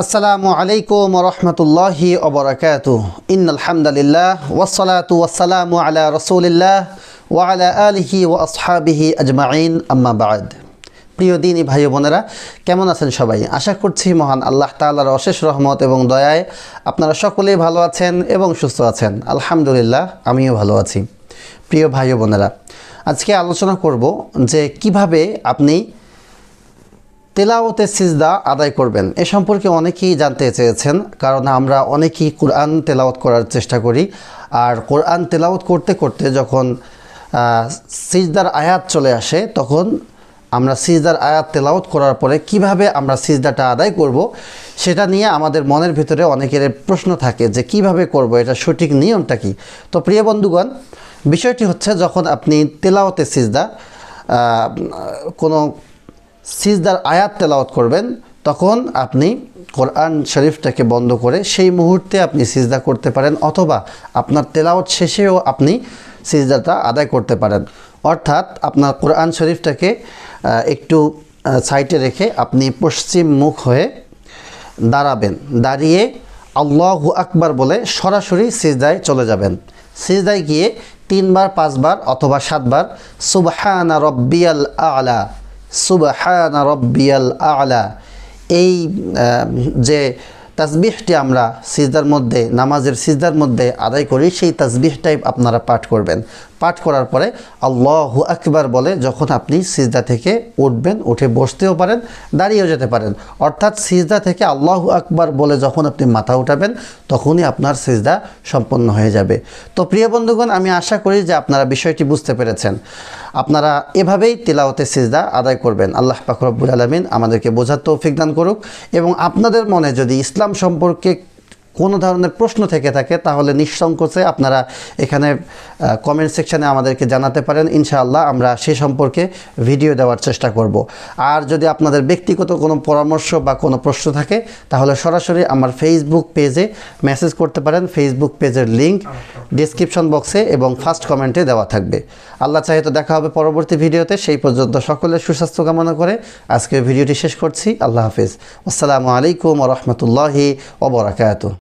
আসসালামু আলাইকুম রহমতুল্লাহি অবরাকাত ইন আলহামদুলিল্লাহ ওয়াসালাতু ওয়াসালামু আলা রসুলিল্লাহ ওয়ালা আলহি ও আসহাবিহি আজমাইন আম্মাবাদ প্রিয় দিনী ভাই বোনেরা কেমন আছেন সবাই আশা করছি মহান আল্লাহ তালার অশেষ রহমত এবং দয়ায় আপনারা সকলেই ভালো আছেন এবং সুস্থ আছেন আলহামদুলিল্লাহ আমিও ভালো আছি প্রিয় ভাই বোনেরা আজকে আলোচনা করব যে কিভাবে আপনি তেলাওতে সিজদা আদায় করবেন এ সম্পর্কে অনেকেই জানতে চেয়েছেন কারণ আমরা অনেকেই কোরআন তেলাওত করার চেষ্টা করি আর কোরআন তেলাওত করতে করতে যখন সিজদার আয়াত চলে আসে তখন আমরা সিজদার আয়াত তেলাওত করার পরে কিভাবে আমরা সিজদাটা আদায় করব সেটা নিয়ে আমাদের মনের ভিতরে অনেকের প্রশ্ন থাকে যে কিভাবে করব এটা সঠিক নিয়মটা কি তো প্রিয় বন্ধুগণ বিষয়টি হচ্ছে যখন আপনি তেলাওতে সিজদা কোনো সিজদার আয়াত তেলাওয়াত করবেন তখন আপনি কোরআন শরীফটাকে বন্ধ করে সেই মুহূর্তে আপনি সিজদা করতে পারেন অথবা আপনার তেলাওয়াত শেষেও আপনি সিজদাটা আদায় করতে পারেন অর্থাৎ আপনার কোরআন শরীফটাকে একটু সাইটে রেখে আপনি পশ্চিম মুখ হয়ে দাঁড়াবেন দাঁড়িয়ে আল্লাহু আকবার বলে সরাসরি সিজদায় চলে যাবেন সিজদায় গিয়ে তিনবার পাঁচবার অথবা সাতবার সুবহানা রব্বিয়াল আলা সুবাহান রব্বিয়াল আলা এই যে তাজবিহটি আমরা সিজদার মধ্যে নামাজের সিজদার মধ্যে আদায় করি সেই তাজবিহটাই আপনারা পাঠ করবেন পাঠ করার পরে আল্লাহ আকবার বলে যখন আপনি সিজদা থেকে উঠবেন উঠে বসতেও পারেন দাঁড়িয়েও যেতে পারেন অর্থাৎ সিজদা থেকে আল্লাহ আকবার বলে যখন আপনি মাথা উঠাবেন তখনই আপনার সিজদা সম্পন্ন হয়ে যাবে তো প্রিয় বন্ধুগণ আমি আশা করি যে আপনারা বিষয়টি বুঝতে পেরেছেন আপনারা এভাবেই তিলাওতে সিজদা আদায় করবেন আল্লাহ পাকরবুল আলমিন আমাদেরকে বোঝার তৌফিক দান করুক এবং আপনাদের মনে যদি ইসলাম সম্পর্কে কোনো ধরনের প্রশ্ন থেকে থাকে তাহলে নিঃসংকোচে আপনারা এখানে কমেন্ট সেকশানে আমাদেরকে জানাতে পারেন ইনশাআল্লাহ আমরা সে সম্পর্কে ভিডিও দেওয়ার চেষ্টা করব আর যদি আপনাদের ব্যক্তিগত কোনো পরামর্শ বা কোনো প্রশ্ন থাকে তাহলে সরাসরি আমার ফেসবুক পেজে মেসেজ করতে পারেন ফেসবুক পেজের লিঙ্ক ডিসক্রিপশন বক্সে এবং ফার্স্ট কমেন্টে দেওয়া থাকবে আল্লাহ চাহে তো দেখা হবে পরবর্তী ভিডিওতে সেই পর্যন্ত সকলের সুস্বাস্থ্য কামনা করে আজকে ভিডিওটি শেষ করছি আল্লাহ হাফিজ আসসালামু আলাইকুম রহমতুল্লাহি ওবরাকাত